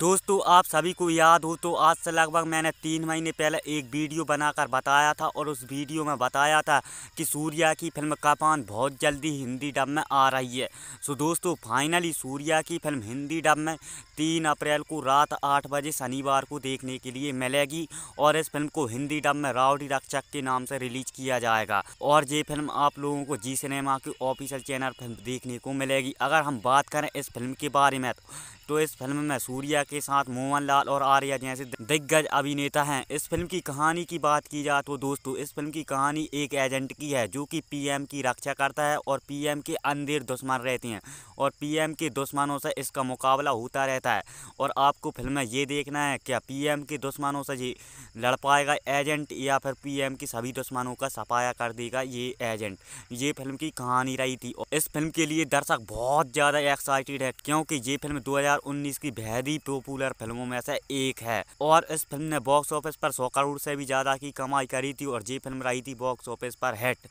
दोस्तों आप सभी को याद हो तो आज से लगभग मैंने तीन महीने पहले एक वीडियो बनाकर बताया था और उस वीडियो में बताया था कि सूर्या की फिल्म कपान बहुत जल्दी हिंदी डब में आ रही है सो दोस्तों फाइनली सूर्या की फिल्म हिंदी डब में तीन अप्रैल को रात आठ बजे शनिवार को देखने के लिए मिलेगी और इस फिल्म को हिंदी डब में रावड़ी रक्षक के नाम से रिलीज किया जाएगा और ये फिल्म आप लोगों को जी सिनेमा के ऑफिशियल चैनल फिल्म देखने को मिलेगी अगर हम बात करें इस फिल्म के बारे में तो इस फिल्म में सूर्या के साथ मोहन लाल और आर्या जैसे दिग्गज अभिनेता हैं इस फिल्म की कहानी की बात की जाए तो दोस्तों इस फिल्म की कहानी एक एजेंट की है जो कि पीएम की रक्षा करता है और पीएम के अंधेर दुश्मन रहते हैं और पीएम के दुश्मनों से इसका मुकाबला होता रहता है और आपको फिल्म में ये देखना है क्या पी के दुश्मनों से ये लड़ पाएगा एजेंट या फिर पी के सभी दुश्मनों का सफाया कर देगा ये एजेंट ये फिल्म की कहानी रही थी इस फिल्म के लिए दर्शक बहुत ज़्यादा एक्साइटेड है क्योंकि ये फिल्म 2019 की बेहद ही पॉपुलर फिल्मों में से एक है और इस फिल्म ने बॉक्स ऑफिस पर सौ करोड़ से भी ज़्यादा की कमाई करी थी और ये फिल्म रही थी बॉक्स ऑफिस पर हिट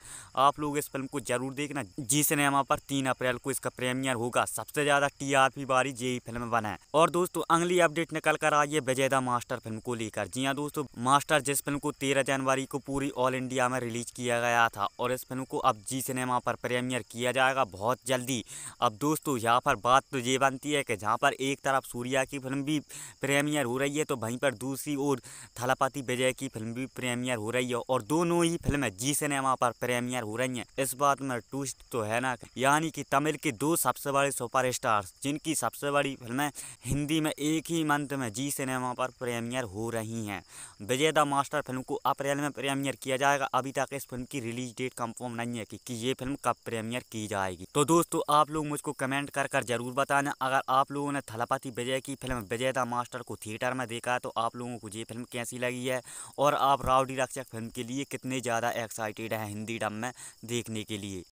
आप लोग इस फिल्म को जरूर देखना जी सिनेमा पर तीन अप्रैल को इसका प्रीमियर होगा सबसे ज़्यादा टी आर पी बारी ये फिल्म बने और दोस्तों अगली अपडेट निकल कर आई है विजय मास्टर फिल्म को लेकर जी हाँ दोस्तों मास्टर जिस फिल्म को तेरह जनवरी को पूरी ऑल इंडिया में रिलीज किया गया था और इस फिल्म को अब जी सिनेमा पर प्रीमियर किया जाएगा बहुत जल्दी अब दोस्तों यहाँ पर बात तो ये बनती है कि जहाँ पर एक तरफ सूर्या की फिल्म फिल्म भी प्रेमियर हो रही है तो वहीं पर दूसरी ओर थलापाती विजय की फिल्म भी प्रेमियर हो रही है और दोनों ही फिल्में जी सिनेमा पर प्रेमियर हो रही हैं इस बात में टूस्ट तो है ना यानी कि तमिल के दो सबसे बड़े सुपर जिनकी सबसे बड़ी फिल्में हिंदी में एक ही मंथ में जी सिनेमा पर प्रेमियर हो रही हैं विजय द मास्टर फिल्म को अप्रैल में प्रेमियर किया जाएगा अभी तक इस फिल्म की रिलीज डेट कंफर्म नहीं है कि, कि ये फिल्म कब प्रेमियर की जाएगी तो दोस्तों आप लोग मुझको कमेंट कर कर जरूर बताना अगर आप लोगों ने थलापति विजय की फिल्म विजेता मास्टर को थिएटर में देखा तो आप लोगों को ये फिल्म कैसी लगी है और आप रावडी रक्षक फिल्म के लिए कितने ज़्यादा एक्साइटेड हैं हिंदी डब में देखने के लिए